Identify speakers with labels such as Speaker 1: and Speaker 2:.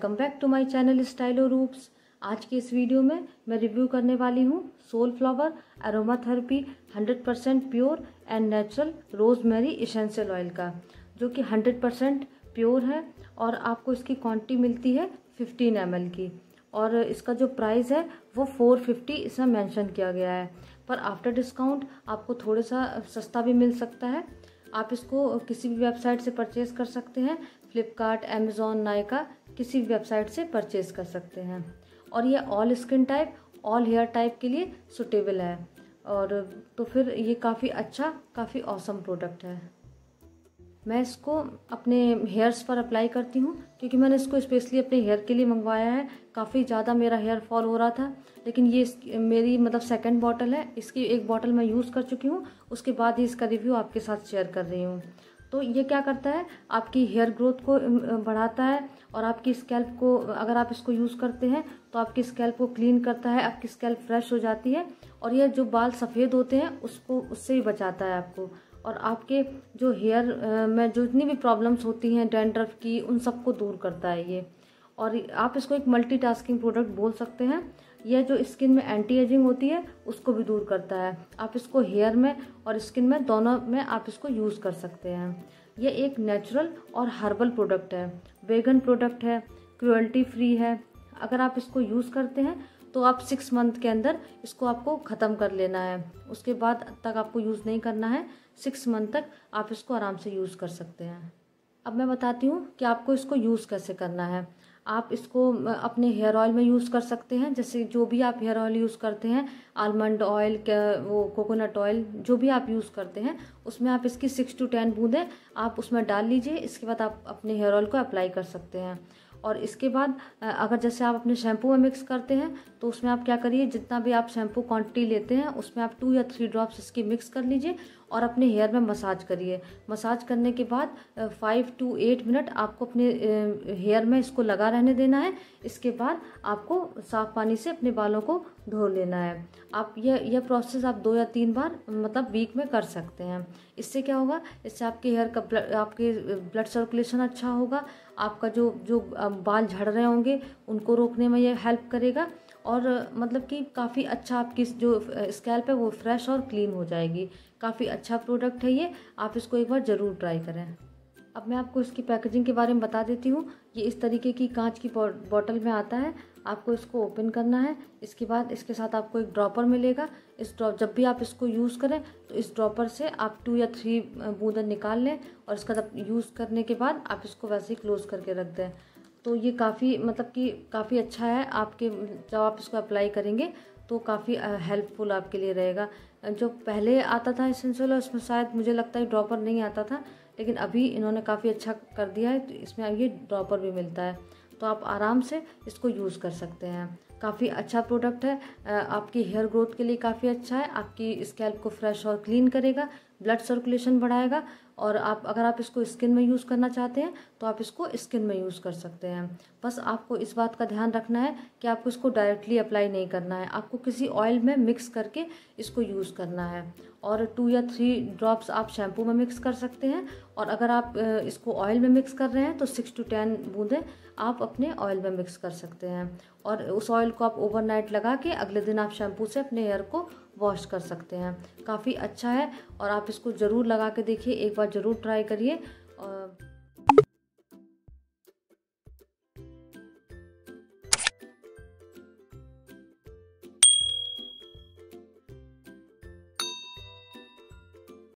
Speaker 1: welcome back to my channel Stylo Roops आज के इस वीडियो में मैं रिव्यू करने वाली हूँ Soul Flower aromatherapy therapy percent pure and natural rosemary essential oil का जो कि 100% प्योर है और आपको इसकी क्वांटिटी मिलती है 15 एम की और इसका जो प्राइस है वो 450 इसमें मैंशन किया गया है पर आफ्टर डिस्काउंट आपको थोड़ा सा सस्ता भी मिल सकता है आप इसको किसी भी वेबसाइट से परचेज़ कर सकते हैं फ्लिपकार्ट अमेज़ोन नायका किसी वेबसाइट से परचेज़ कर सकते हैं और यह all skin type all hair type के लिए सुटेबल है और तो फिर ये काफ़ी अच्छा काफ़ी औसम प्रोडक्ट है मैं इसको अपने हेयर्स पर अप्लाई करती हूँ क्योंकि मैंने इसको स्पेशली अपने हेयर के लिए मंगवाया है काफ़ी ज़्यादा मेरा हेयर फॉल हो रहा था लेकिन ये मेरी मतलब सेकंड बॉटल है इसकी एक बॉटल मैं यूज़ कर चुकी हूँ उसके बाद ही इसका रिव्यू आपके साथ शेयर कर रही हूँ तो ये क्या करता है आपकी हेयर ग्रोथ को बढ़ाता है और आपकी स्कैल्प को अगर आप इसको यूज़ करते हैं तो आपकी स्कैल्प को क्लीन करता है आपकी स्कैल्प फ्रेश हो जाती है और यह जो बाल सफ़ेद होते हैं उसको उससे भी बचाता है आपको और आपके जो हेयर में जो जितनी भी प्रॉब्लम्स होती हैं डेंड्रफ की उन सबको दूर करता है ये और आप इसको एक मल्टीटास्किंग प्रोडक्ट बोल सकते हैं यह जो स्किन में एंटी एजिंग होती है उसको भी दूर करता है आप इसको हेयर में और स्किन में दोनों में आप इसको यूज़ कर सकते हैं यह एक नेचुरल और हर्बल प्रोडक्ट है वेगन प्रोडक्ट है क्रुअल्टी फ्री है अगर आप इसको यूज़ करते हैं तो आप सिक्स मंथ के अंदर इसको आपको ख़त्म कर लेना है उसके बाद तक आपको यूज़ नहीं करना है सिक्स मंथ तक आप इसको आराम से यूज़ कर सकते हैं अब मैं बताती हूँ कि आपको इसको यूज़ कैसे करना है आप इसको अपने हेयर ऑयल में यूज़ कर सकते हैं जैसे जो भी आप हेयर ऑयल यूज़ करते हैं आलमंड ऑयल वो कोकोनट ऑयल जो भी आप यूज़ करते हैं उसमें आप इसकी सिक्स टू टेन बूंदें आप उसमें डाल लीजिए इसके बाद आप अपने हेयर ऑयल को अप्लाई कर सकते हैं और इसके बाद अगर जैसे आप अपने शैम्पू में मिक्स करते हैं तो उसमें आप क्या करिए जितना भी आप शैम्पू क्वांटिटी लेते हैं उसमें आप टू या थ्री ड्रॉप्स इसकी मिक्स कर लीजिए और अपने हेयर में मसाज करिए मसाज करने के बाद फाइव टू एट मिनट आपको अपने हेयर में इसको लगा रहने देना है इसके बाद आपको साफ़ पानी से अपने बालों को धो लेना है आप यह यह प्रोसेस आप दो या तीन बार मतलब वीक में कर सकते हैं इससे क्या होगा इससे आपके हेयर का आपके ब्लड सर्कुलेशन अच्छा होगा आपका जो जो बाल झड़ रहे होंगे उनको रोकने में यह हेल्प करेगा और मतलब कि काफ़ी अच्छा आपकी जो स्कैल्प है वो फ्रेश और क्लीन हो जाएगी काफ़ी अच्छा प्रोडक्ट है ये आप इसको एक बार ज़रूर ट्राई करें अब मैं आपको इसकी पैकेजिंग के बारे में बता देती हूँ ये इस तरीके की कांच की बॉटल में आता है आपको इसको ओपन करना है इसके बाद इसके साथ आपको एक ड्रॉपर मिलेगा इस ड्रॉप जब भी आप इसको यूज़ करें तो इस ड्रॉपर से आप टू या थ्री बूंदन निकाल लें और इसका यूज़ करने के बाद आप इसको वैसे ही क्लोज़ करके रख दें तो ये काफ़ी मतलब कि काफ़ी अच्छा है आपके जब आप इसको अप्लाई करेंगे तो काफ़ी हेल्पफुल आपके लिए रहेगा जो पहले आता था एसेंशियल उसमें शायद मुझे लगता है ड्रॉपर नहीं आता था लेकिन अभी इन्होंने काफ़ी अच्छा कर दिया है तो इसमें अब ये ड्रॉपर भी मिलता है तो आप आराम से इसको यूज़ कर सकते हैं काफ़ी अच्छा प्रोडक्ट है आपकी हेयर ग्रोथ के लिए काफ़ी अच्छा है आपकी स्कैल्प को फ्रेश और क्लीन करेगा ब्लड सर्कुलेशन बढ़ाएगा और आप अगर आप इसको स्किन में यूज़ करना चाहते हैं तो आप इसको स्किन में यूज़ कर सकते हैं बस आपको इस बात का ध्यान रखना है कि आपको इसको डायरेक्टली अप्लाई नहीं करना है आपको किसी ऑयल में मिक्स करके इसको यूज़ करना है और टू या थ्री ड्रॉप्स आप शैम्पू में मिक्स कर सकते हैं और अगर आप इसको ऑयल में मिक्स कर रहे हैं तो सिक्स टू टेन बूंदें आप अपने ऑयल में मिक्स कर सकते हैं और उस ऑयल को आप ओवरनाइट लगा के अगले दिन आप शैम्पू से अपने हेयर को वॉश कर सकते हैं काफ़ी अच्छा है और आप इसको ज़रूर लगा के देखिए एक बार ज़रूर ट्राई करिए और